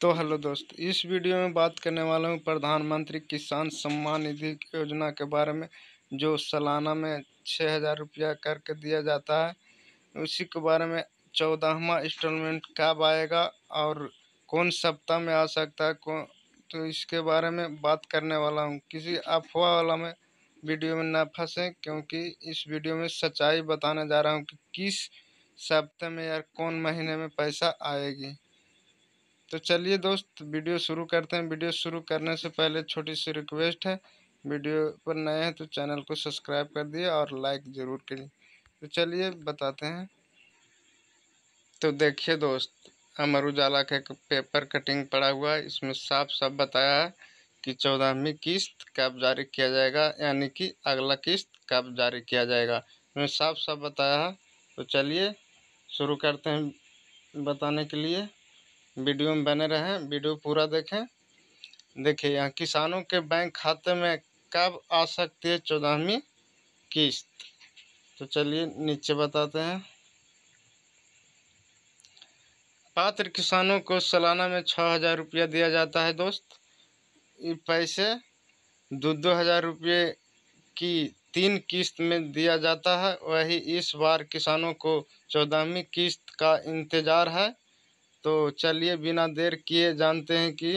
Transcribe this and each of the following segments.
तो हेलो दोस्त इस वीडियो में बात करने वाला हूँ प्रधानमंत्री किसान सम्मान निधि योजना के बारे में जो सालाना में छः हज़ार रुपया करके दिया जाता है उसी के बारे में चौदहवा इंस्टॉलमेंट कब आएगा और कौन सप्ताह में आ सकता है कौन तो इसके बारे में बात करने वाला हूँ किसी अफवाह वाला में वीडियो में ना फंसें क्योंकि इस वीडियो में सच्चाई बताने जा रहा हूँ कि किस सप्ताह में या कौन महीने में पैसा आएगी तो चलिए दोस्त वीडियो शुरू करते हैं वीडियो शुरू करने से पहले छोटी सी रिक्वेस्ट है वीडियो पर नए हैं तो चैनल को सब्सक्राइब कर दिए और लाइक ज़रूर करिए तो चलिए बताते हैं तो देखिए दोस्त अमर उजाला का एक पेपर कटिंग पड़ा हुआ है इसमें साफ साफ बताया है कि चौदहवीं किस्त कब जारी किया जाएगा यानी कि अगला किस्त कब जारी किया जाएगा इसमें साफ साफ बताया है तो चलिए शुरू करते हैं बताने के लिए वीडियो में बने रहें वीडियो पूरा देखें देखिए यहाँ किसानों के बैंक खाते में कब आ सकती है चौदहवीं किस्त तो चलिए नीचे बताते हैं पात्र किसानों को सालाना में छः हज़ार रुपया दिया जाता है दोस्त ये पैसे दो दो हज़ार रुपये की तीन किस्त में दिया जाता है वही इस बार किसानों को चौदहवीं किस्त का इंतज़ार है तो चलिए बिना देर किए जानते हैं कि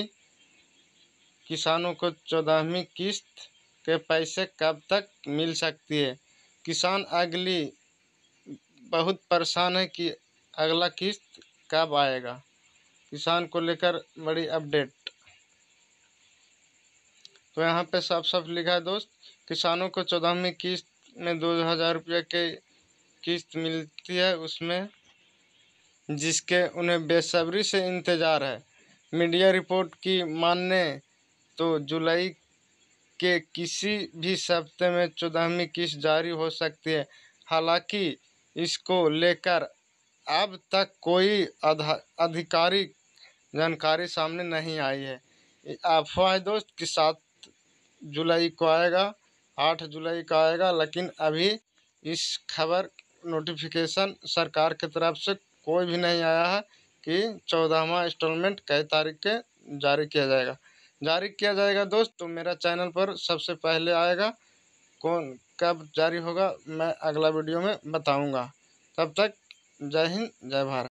किसानों को चौदहवीं किस्त के पैसे कब तक मिल सकती है किसान अगली बहुत परेशान है कि अगला किस्त कब आएगा किसान को लेकर बड़ी अपडेट तो यहाँ पे साफ साफ लिखा है दोस्त किसानों को चौदहवीं किस्त में दो हज़ार रुपये के किस्त मिलती है उसमें जिसके उन्हें बेसब्री से इंतज़ार है मीडिया रिपोर्ट की माने तो जुलाई के किसी भी सप्ते में चौदहवीं किस्त जारी हो सकती है हालांकि इसको लेकर अब तक कोई आधिकारिक जानकारी सामने नहीं आई है अफवाह दोस्त कि सात जुलाई को आएगा आठ जुलाई को आएगा लेकिन अभी इस खबर नोटिफिकेशन सरकार की तरफ से कोई भी नहीं आया है कि चौदहवा इंस्टॉलमेंट कई तारीख के जारी किया जाएगा जारी किया जाएगा दोस्त तो मेरा चैनल पर सबसे पहले आएगा कौन कब जारी होगा मैं अगला वीडियो में बताऊँगा तब तक जय हिंद जय भारत